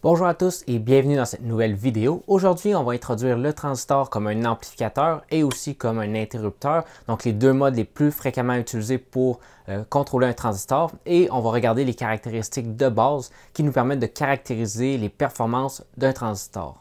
Bonjour à tous et bienvenue dans cette nouvelle vidéo. Aujourd'hui, on va introduire le transistor comme un amplificateur et aussi comme un interrupteur, donc les deux modes les plus fréquemment utilisés pour euh, contrôler un transistor et on va regarder les caractéristiques de base qui nous permettent de caractériser les performances d'un transistor.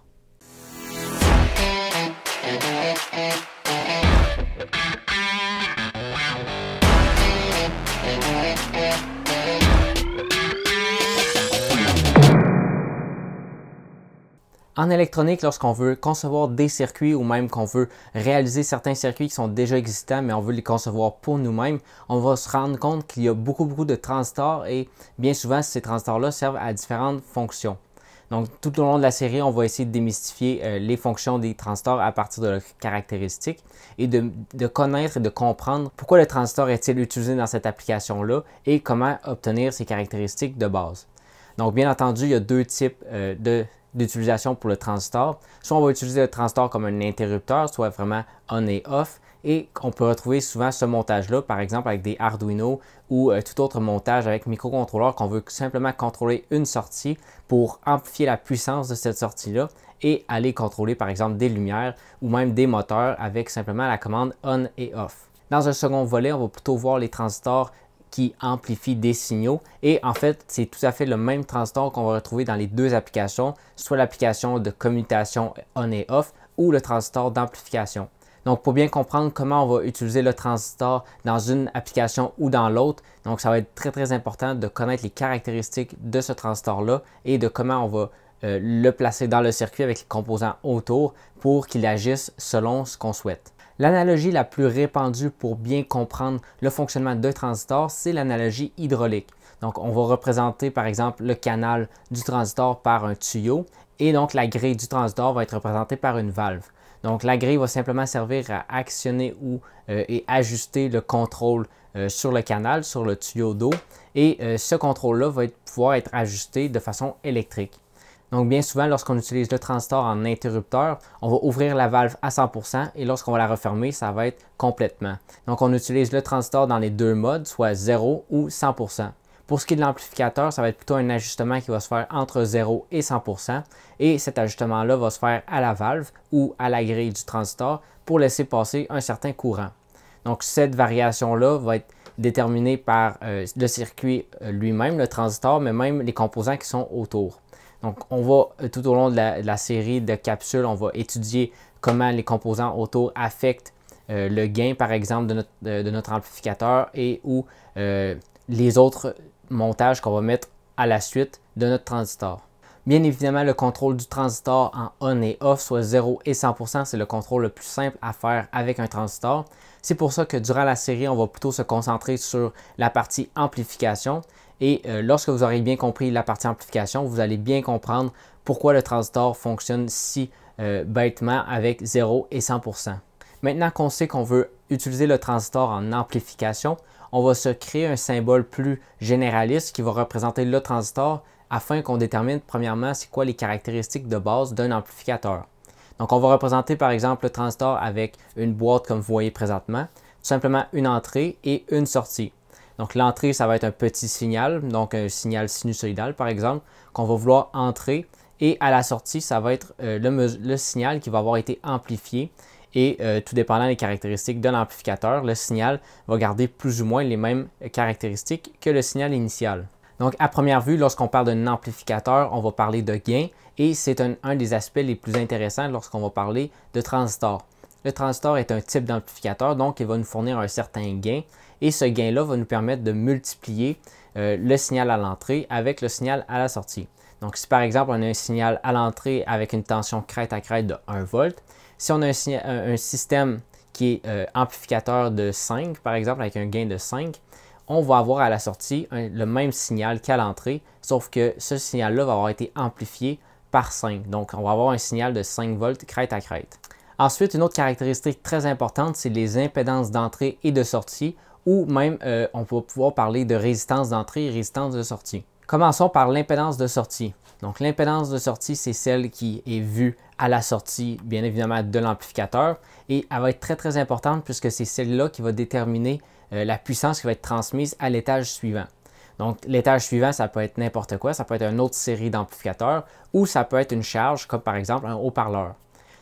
En électronique, lorsqu'on veut concevoir des circuits ou même qu'on veut réaliser certains circuits qui sont déjà existants, mais on veut les concevoir pour nous-mêmes, on va se rendre compte qu'il y a beaucoup, beaucoup de transistors et bien souvent, ces transistors-là servent à différentes fonctions. Donc, tout au long de la série, on va essayer de démystifier euh, les fonctions des transistors à partir de leurs caractéristiques et de, connaître et de comprendre pourquoi le transistor est-il utilisé dans cette application-là et comment obtenir ses caractéristiques de base. Donc, bien entendu, il y a deux types euh, de d'utilisation pour le transistor. Soit on va utiliser le transistor comme un interrupteur, soit vraiment on et off. Et on peut retrouver souvent ce montage-là, par exemple avec des Arduino ou euh, tout autre montage avec microcontrôleur qu'on veut simplement contrôler une sortie pour amplifier la puissance de cette sortie-là et aller contrôler par exemple des lumières ou même des moteurs avec simplement la commande on et off. Dans un second volet, on va plutôt voir les transistors qui amplifie des signaux. Et en fait, c'est tout à fait le même transistor qu'on va retrouver dans les deux applications, soit l'application de commutation on et off ou le transistor d'amplification. Donc, pour bien comprendre comment on va utiliser le transistor dans une application ou dans l'autre, donc ça va être très très important de connaître les caractéristiques de ce transistor-là et de comment on va euh, le placer dans le circuit avec les composants autour pour qu'il agisse selon ce qu'on souhaite. L'analogie la plus répandue pour bien comprendre le fonctionnement d'un transistor, c'est l'analogie hydraulique. Donc, on va représenter par exemple le canal du transistor par un tuyau et donc la grille du transistor va être représentée par une valve. Donc, la grille va simplement servir à actionner ou euh, et ajuster le contrôle euh, sur le canal, sur le tuyau d'eau et euh, ce contrôle-là va pouvoir être ajusté de façon électrique. Donc bien souvent, lorsqu'on utilise le transistor en interrupteur, on va ouvrir la valve à 100% et lorsqu'on va la refermer, ça va être complètement. Donc on utilise le transistor dans les deux modes, soit 0 ou 100%. Pour ce qui est de l'amplificateur, ça va être plutôt un ajustement qui va se faire entre 0 et 100%. Et cet ajustement-là va se faire à la valve ou à la grille du transistor pour laisser passer un certain courant. Donc cette variation-là va être déterminée par euh, le circuit euh, lui-même, le transistor, mais même les composants qui sont autour. Donc, on va euh, tout au long de la, série de capsules, on va étudier comment les composants autour affectent euh, le gain, par exemple, de notre, amplificateur et ou euh, les autres montages qu'on va mettre à la suite de notre transistor. Bien évidemment, le contrôle du transistor en on et off, soit 0 et 100%, c'est le contrôle le plus simple à faire avec un transistor. C'est pour ça que durant la série, on va plutôt se concentrer sur la partie amplification, et euh, lorsque vous aurez bien compris la partie amplification, vous allez bien comprendre pourquoi le transistor fonctionne si euh, bêtement avec 0 et 100%. Maintenant qu'on sait qu'on veut utiliser le transistor en amplification, on va se créer un symbole plus généraliste qui va représenter le transistor afin qu'on détermine premièrement c'est quoi les caractéristiques de base d'un amplificateur. Donc on va représenter par exemple le transistor avec une boîte comme vous voyez présentement, tout simplement une entrée et une sortie. Donc l'entrée, ça va être un petit signal, donc un signal sinusoïdal par exemple, qu'on va vouloir entrer. Et à la sortie, ça va être euh, le, signal qui va avoir été amplifié. Et euh, tout dépendant des caractéristiques de l'amplificateur, le signal va garder plus ou moins les mêmes caractéristiques que le signal initial. Donc, à première vue, lorsqu'on parle d'un amplificateur, on va parler de gain et c'est un, un, des aspects les plus intéressants lorsqu'on va parler de transistor. Le transistor est un type d'amplificateur, donc il va nous fournir un certain gain et ce gain-là va nous permettre de multiplier euh, le signal à l'entrée avec le signal à la sortie. Donc si par exemple on a un signal à l'entrée avec une tension crête à crête de 1 volt, si on a un, système qui est euh, amplificateur de 5 par exemple avec un gain de 5, on va avoir à la sortie le même signal qu'à l'entrée, sauf que ce signal-là va avoir été amplifié par 5. Donc on va avoir un signal de 5 volts crête à crête. Ensuite, une autre caractéristique très importante, c'est les impédances d'entrée et de sortie, ou même euh, on va pouvoir parler de résistance d'entrée et résistance de sortie. Commençons par l'impédance de sortie. Donc l'impédance de sortie, c'est celle qui est vue à la sortie, bien évidemment, de l'amplificateur, et elle va être très très importante puisque c'est celle-là qui va déterminer euh, la puissance qui va être transmise à l'étage suivant. Donc, l'étage suivant, ça peut être n'importe quoi, ça peut être une autre série d'amplificateurs ou ça peut être une charge, comme par exemple un haut-parleur.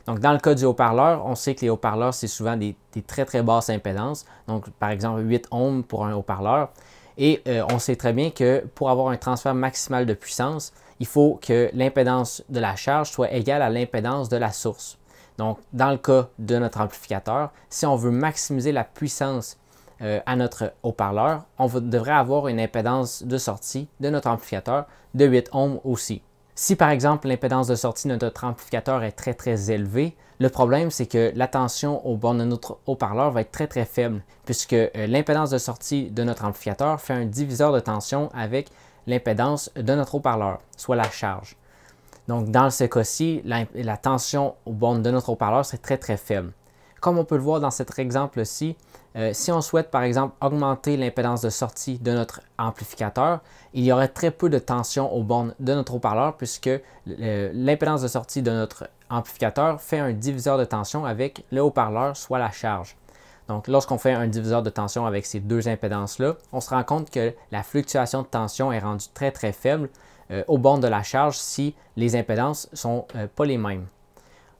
Donc, dans le cas du haut-parleur, on sait que les haut-parleurs, c'est souvent des, très, très basses impédances. Donc, par exemple, 8 ohms pour un haut-parleur. Et euh, on sait très bien que pour avoir un transfert maximal de puissance, il faut que l'impédance de la charge soit égale à l'impédance de la source. Donc, dans le cas de notre amplificateur, si on veut maximiser la puissance euh, à notre haut-parleur, on devrait avoir une impédance de sortie de notre amplificateur de 8 ohms aussi. Si par exemple l'impédance de sortie de notre amplificateur est très très élevée, le problème c'est que la tension aux bornes de notre haut-parleur va être très très faible puisque euh, l'impédance de sortie de notre amplificateur fait un diviseur de tension avec l'impédance de notre haut-parleur, soit la charge. Donc dans ce cas-ci, la, tension aux bornes de notre haut-parleur serait très très faible. Comme on peut le voir dans cet exemple-ci, euh, si on souhaite par exemple augmenter l'impédance de sortie de notre amplificateur, il y aurait très peu de tension aux bornes de notre haut-parleur puisque l'impédance de sortie de notre amplificateur fait un diviseur de tension avec le haut-parleur, soit la charge. Donc, lorsqu'on fait un diviseur de tension avec ces deux impédances-là, on se rend compte que la fluctuation de tension est rendue très très faible euh, au aux bornes de la charge si les impédances ne sont euh, pas les mêmes.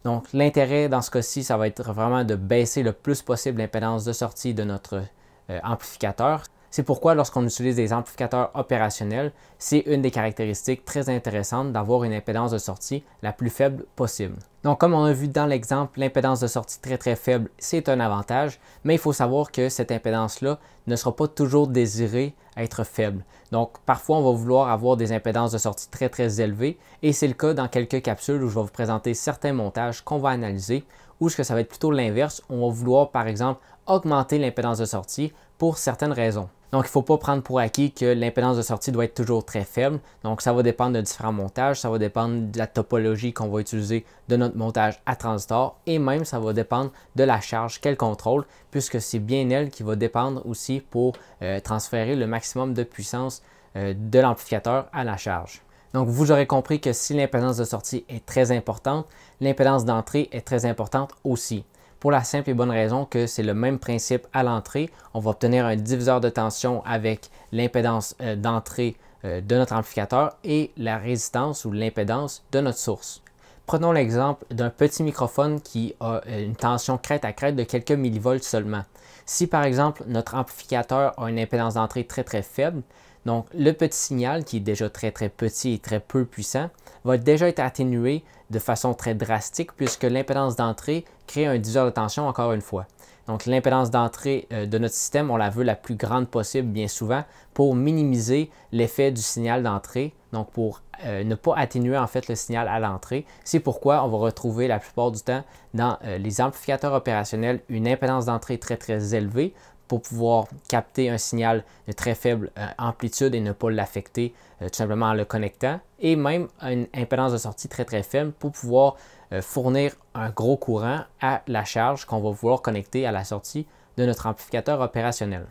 Donc, l'intérêt dans ce cas-ci, ça va être vraiment de baisser le plus possible l'impédance de sortie de notre euh, amplificateur. C'est pourquoi lorsqu'on utilise des amplificateurs opérationnels, c'est une des caractéristiques très intéressantes d'avoir une impédance de sortie la plus faible possible. Donc comme on a vu dans l'exemple, l'impédance de sortie très très faible, c'est un avantage, mais il faut savoir que cette impédance-là ne sera pas toujours désirée à être faible. Donc parfois on va vouloir avoir des impédances de sortie très très élevées et c'est le cas dans quelques capsules où je vais vous présenter certains montages qu'on va analyser ou ce que ça va être plutôt l'inverse, on va vouloir par exemple augmenter l'impédance de sortie pour certaines raisons. Donc, il ne faut pas prendre pour acquis que l'impédance de sortie doit être toujours très faible. Donc, ça va dépendre de différents montages, ça va dépendre de la topologie qu'on va utiliser de notre montage à transistor et même ça va dépendre de la charge qu'elle contrôle puisque c'est bien elle qui va dépendre aussi pour euh, transférer le maximum de puissance euh, de l'amplificateur à la charge. Donc, vous aurez compris que si l'impédance de sortie est très importante, l'impédance d'entrée est très importante aussi pour la simple et bonne raison que c'est le même principe à l'entrée. On va obtenir un diviseur de tension avec l'impédance euh, d'entrée euh, de notre amplificateur et la résistance ou l'impédance de notre source. Prenons l'exemple d'un petit microphone qui a euh, une tension crête à crête de quelques millivolts seulement. Si par exemple notre amplificateur a une impédance d'entrée très très faible, donc, le petit signal, qui est déjà très très petit et très peu puissant, va déjà être atténué de façon très drastique puisque l'impédance d'entrée crée un diviseur de tension encore une fois. Donc, l'impédance d'entrée euh, de notre système, on la veut la plus grande possible bien souvent pour minimiser l'effet du signal d'entrée, donc pour euh, ne pas atténuer en fait le signal à l'entrée. C'est pourquoi on va retrouver la plupart du temps dans euh, les amplificateurs opérationnels une impédance d'entrée très très élevée pour pouvoir capter un signal de très faible euh, amplitude et ne pas l'affecter euh, tout simplement en le connectant, et même une impédance de sortie très très faible pour pouvoir euh, fournir un gros courant à la charge qu'on va vouloir connecter à la sortie de notre amplificateur opérationnel.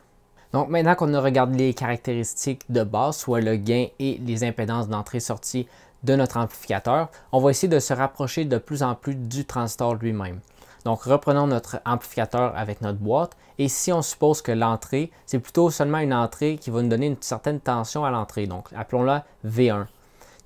Donc maintenant qu'on a regardé les caractéristiques de base, soit le gain et les impédances d'entrée-sortie de notre amplificateur, on va essayer de se rapprocher de plus en plus du transistor lui-même. Donc reprenons notre amplificateur avec notre boîte. Et si on suppose que l'entrée, c'est plutôt seulement une entrée qui va nous donner une certaine tension à l'entrée. Donc appelons-la V1.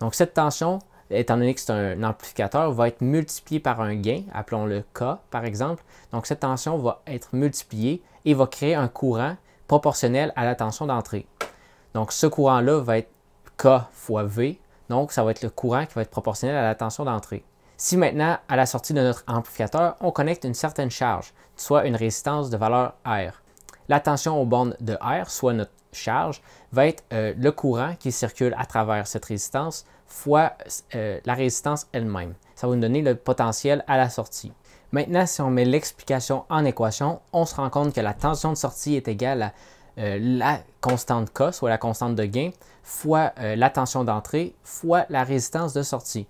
Donc cette tension, étant donné que c'est un amplificateur, va être multipliée par un gain, appelons-le K par exemple. Donc cette tension va être multipliée et va créer un courant proportionnel à la tension d'entrée. Donc ce courant-là va être K fois V, donc ça va être le courant qui va être proportionnel à la tension d'entrée. Si maintenant, à la sortie de notre amplificateur, on connecte une certaine charge, soit une résistance de valeur R, la tension aux bornes de R, soit notre charge, va être euh, le courant qui circule à travers cette résistance fois euh, la résistance elle-même. Ça va nous donner le potentiel à la sortie. Maintenant, si on met l'explication en équation, on se rend compte que la tension de sortie est égale à euh, la constante K, soit la constante de gain, fois la tension d'entrée, fois la résistance de sortie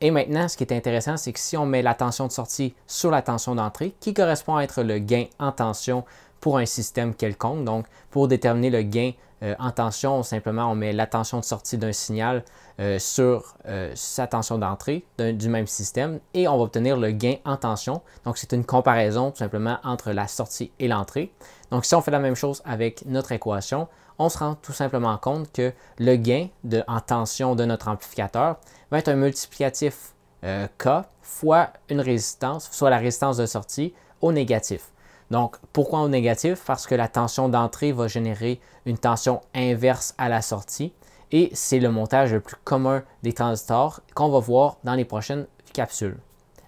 et maintenant, ce qui est intéressant, c'est que si on met la tension de sortie sur la tension d'entrée, qui correspond à être le gain en tension pour un système quelconque. Donc, pour déterminer le gain euh, en tension, simplement on met la tension de sortie d'un signal euh, sur euh, sa tension d'entrée du même système et on va obtenir le gain en tension. Donc, c'est une comparaison tout simplement entre la sortie et l'entrée. Donc, si on fait la même chose avec notre équation, on se rend tout simplement compte que le gain de, en tension de notre amplificateur va être un multiplicatif euh, K fois une résistance, soit la résistance de sortie, au négatif. Donc, pourquoi au négatif? Parce que la tension d'entrée va générer une tension inverse à la sortie et c'est le montage le plus commun des transistors qu'on va voir dans les prochaines capsules.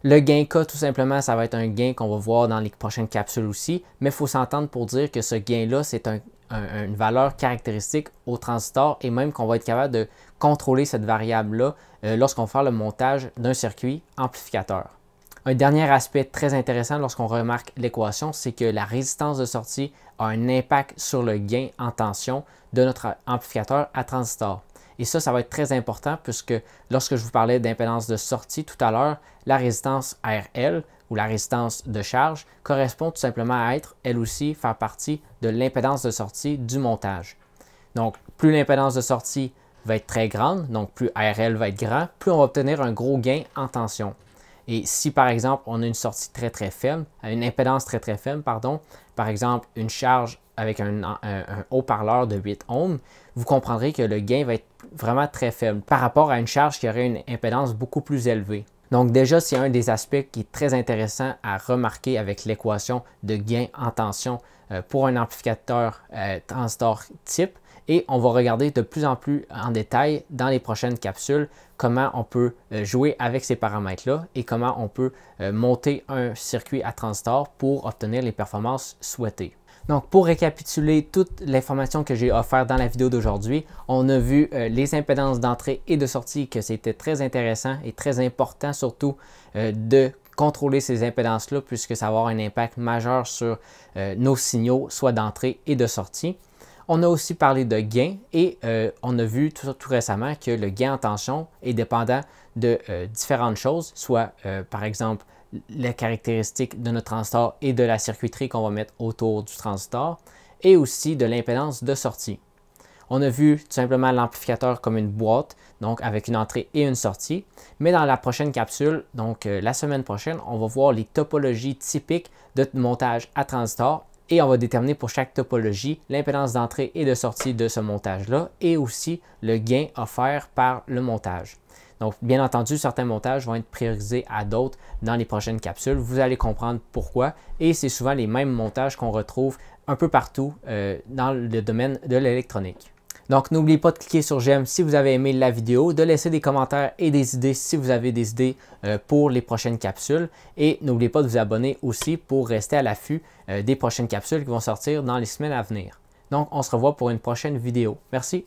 Le gain K, tout simplement, ça va être un gain qu'on va voir dans les prochaines capsules aussi, mais il faut s'entendre pour dire que ce gain-là, c'est un une valeur caractéristique au transistor et même qu'on va être capable de contrôler cette variable-là euh, lorsqu'on fait le montage d'un circuit amplificateur. Un dernier aspect très intéressant lorsqu'on remarque l'équation, c'est que la résistance de sortie a un impact sur le gain en tension de notre amplificateur à transistor. Et ça, ça va être très important puisque lorsque je vous parlais d'impédance de sortie tout à l'heure, la résistance RL ou la résistance de charge correspond tout simplement à être, elle aussi, faire partie de l'impédance de sortie du montage. Donc, plus l'impédance de sortie va être très grande, donc plus RL va être grand, plus on va obtenir un gros gain en tension. Et si par exemple on a une sortie très très faible, une impédance très très faible, pardon, par exemple une charge avec un, un haut-parleur de 8 ohms, vous comprendrez que le gain va être vraiment très faible par rapport à une charge qui aurait une impédance beaucoup plus élevée. Donc déjà, c'est un des aspects qui est très intéressant à remarquer avec l'équation de gain en tension euh, pour un amplificateur euh, transistor type. Et on va regarder de plus en plus en détail dans les prochaines capsules comment on peut euh, jouer avec ces paramètres-là et comment on peut monter un circuit à transistor pour obtenir les performances souhaitées. Donc, pour récapituler toute l'information que j'ai offerte dans la vidéo d'aujourd'hui, on a vu euh, les impédances d'entrée et de sortie, que c'était très intéressant et très important surtout euh, de contrôler ces impédances-là puisque ça va avoir un impact majeur sur euh, nos signaux, soit d'entrée et de sortie. On a aussi parlé de gain et on a vu tout, récemment que le gain en tension est dépendant de différentes choses, soit par exemple les caractéristiques de notre transistor et de la circuiterie qu'on va mettre autour du transistor, et aussi de l'impédance de sortie. On a vu tout simplement l'amplificateur comme une boîte, donc avec une entrée et une sortie. Mais dans la prochaine capsule, donc euh, la semaine prochaine, on va voir les topologies typiques de montage à transistor et on va déterminer pour chaque topologie l'impédance d'entrée et de sortie de ce montage-là et aussi le gain offert par le montage. Donc, bien entendu, certains montages vont être priorisés à d'autres dans les prochaines capsules. Vous allez comprendre pourquoi. Et c'est souvent les mêmes montages qu'on retrouve un peu partout euh, dans le domaine de l'électronique. Donc, n'oubliez pas de cliquer sur j'aime si vous avez aimé la vidéo, de laisser des commentaires et des idées si vous avez des idées euh, pour les prochaines capsules. Et n'oubliez pas de vous abonner aussi pour rester à l'affût euh, des prochaines capsules qui vont sortir dans les semaines à venir. Donc, on se revoit pour une prochaine vidéo. Merci.